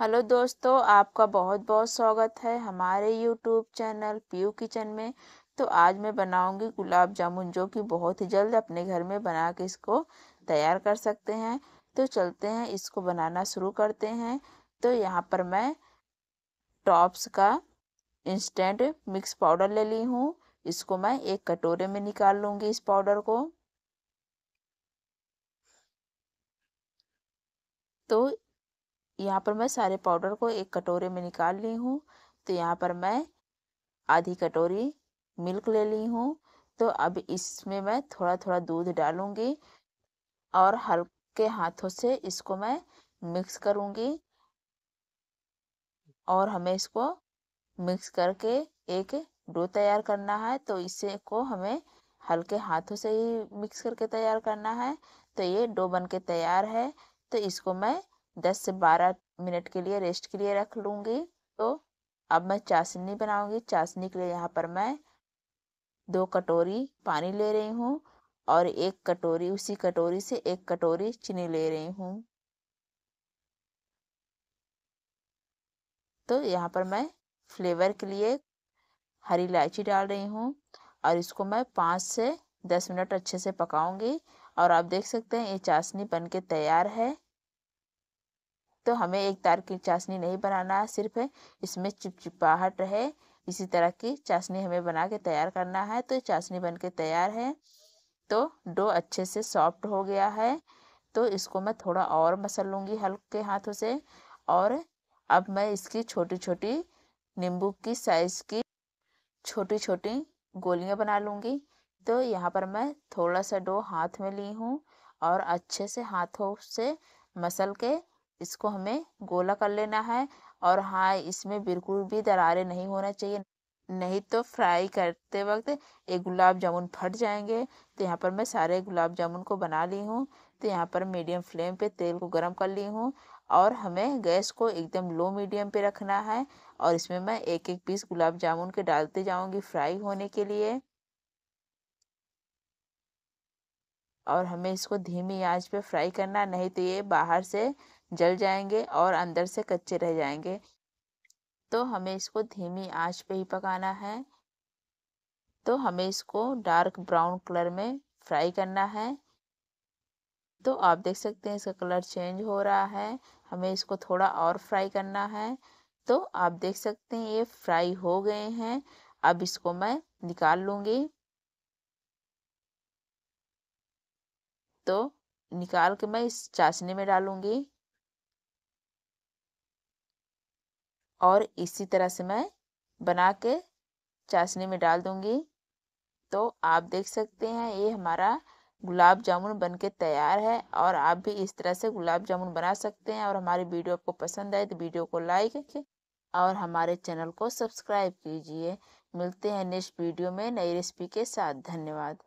hello दोस्तों आपका बहुत बहुत स्वागत है हमारे यूट्यूब चैनल पीयू किचन में तो आज मैं बनाऊंगी गुलाब जामुन जो कि बहुत ही जल्द अपने घर में बना के इसको तैयार कर सकते हैं तो चलते हैं इसको बनाना शुरू करते हैं तो यहाँ पर मैं टॉप्स का इंस्टेंट मिक्स पाउडर ले ली हूँ इसको मैं एक कटोरे में निकाल लूँगी इस पाउडर को तो यहाँ पर मैं सारे पाउडर को एक कटोरे में निकाल ली हूँ तो यहाँ पर मैं आधी कटोरी मिल्क ले ली हूँ तो अब इसमें मैं थोड़ा थोड़ा दूध डालूँगी और हल्के हाथों से इसको मैं मिक्स करूँगी और हमें इसको मिक्स करके एक डो तैयार करना है तो इसे को हमें हल्के हाथों से ही मिक्स करके तैयार करना है तो ये डो बन के तैयार है तो इसको मैं 10 से 12 मिनट के लिए रेस्ट के लिए रख लूँगी तो अब मैं चाशनी बनाऊँगी चाशनी के लिए यहाँ पर मैं दो कटोरी पानी ले रही हूँ और एक कटोरी उसी कटोरी से एक कटोरी चीनी ले रही हूँ तो यहाँ पर मैं फ्लेवर के लिए हरी इलायची डाल रही हूँ और इसको मैं पाँच से दस मिनट अच्छे से पकाऊंगी और आप देख सकते हैं ये चाशनी बन के तैयार है तो हमें एक तार की चाशनी नहीं बनाना है सिर्फ इसमें चिपचिपाहट रहे इसी तरह की चाशनी हमें बना के तैयार करना है तो चाशनी बन के तैयार है तो डो अच्छे से सॉफ्ट हो गया है तो इसको मैं थोड़ा और मसल लूँगी हल्के हाथों से और अब मैं इसकी छोटी छोटी नींबू की साइज़ की छोटी छोटी गोलियाँ बना लूँगी तो यहाँ पर मैं थोड़ा सा डो हाथ में ली हूँ और अच्छे से हाथों से मसल के इसको हमें गोला कर लेना है और हाँ इसमें बिल्कुल भी दरारे नहीं होना चाहिए नहीं तो फ्राई करते वक्त एक गुलाब जामुन फट जाएंगे तो यहाँ पर मैं सारे गुलाब जामुन को बना ली हूँ तो यहाँ पर मीडियम फ्लेम पे तेल को गर्म कर ली हूँ और हमें गैस को एकदम लो मीडियम पे रखना है और इसमें मैं एक एक पीस गुलाब जामुन के डालते जाऊँगी फ्राई होने के लिए और हमें इसको धीमी आंच पे फ्राई करना नहीं तो ये बाहर से जल जाएंगे और अंदर से कच्चे रह जाएंगे तो हमें इसको धीमी आंच पे ही पकाना है तो हमें इसको डार्क ब्राउन कलर में फ्राई करना है तो आप देख सकते हैं इसका कलर चेंज हो रहा है हमें इसको थोड़ा और फ्राई करना है तो आप देख सकते हैं ये फ्राई हो गए हैं अब इसको मैं निकाल लूँगी तो निकाल के मैं इस चाशनी में डालूंगी और इसी तरह से मैं बना के चाशनी में डाल दूंगी तो आप देख सकते हैं ये हमारा गुलाब जामुन बन के तैयार है और आप भी इस तरह से गुलाब जामुन बना सकते हैं और हमारी वीडियो आपको पसंद आए तो वीडियो को लाइक और हमारे चैनल को सब्सक्राइब कीजिए मिलते हैं नेक्स्ट वीडियो में नई रेसिपी के साथ धन्यवाद